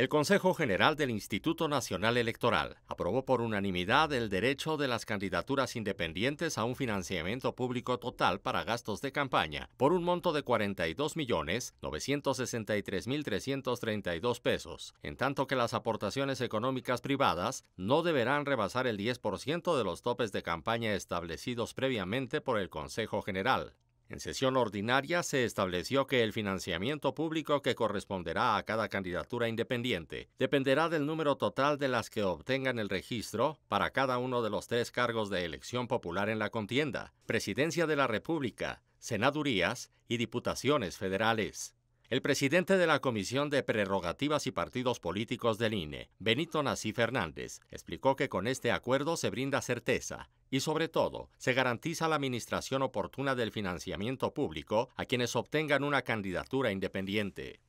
El Consejo General del Instituto Nacional Electoral aprobó por unanimidad el derecho de las candidaturas independientes a un financiamiento público total para gastos de campaña por un monto de 42.963.332 pesos, en tanto que las aportaciones económicas privadas no deberán rebasar el 10% de los topes de campaña establecidos previamente por el Consejo General. En sesión ordinaria se estableció que el financiamiento público que corresponderá a cada candidatura independiente dependerá del número total de las que obtengan el registro para cada uno de los tres cargos de elección popular en la contienda, Presidencia de la República, Senadurías y Diputaciones Federales. El presidente de la Comisión de Prerrogativas y Partidos Políticos del INE, Benito Nací Fernández, explicó que con este acuerdo se brinda certeza y sobre todo se garantiza la administración oportuna del financiamiento público a quienes obtengan una candidatura independiente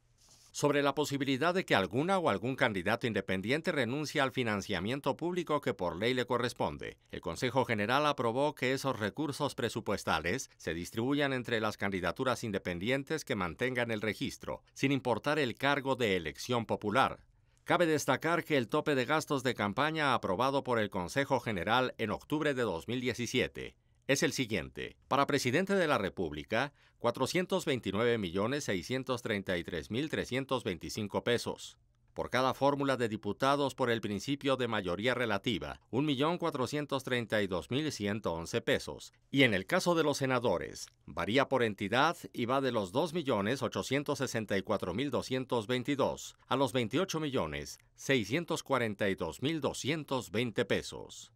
sobre la posibilidad de que alguna o algún candidato independiente renuncie al financiamiento público que por ley le corresponde. El Consejo General aprobó que esos recursos presupuestales se distribuyan entre las candidaturas independientes que mantengan el registro, sin importar el cargo de elección popular. Cabe destacar que el tope de gastos de campaña aprobado por el Consejo General en octubre de 2017 es el siguiente. Para presidente de la República, 429.633.325 pesos. Por cada fórmula de diputados por el principio de mayoría relativa, 1.432.111 pesos. Y en el caso de los senadores, varía por entidad y va de los 2.864.222 a los 28.642.220 pesos.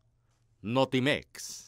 Notimex.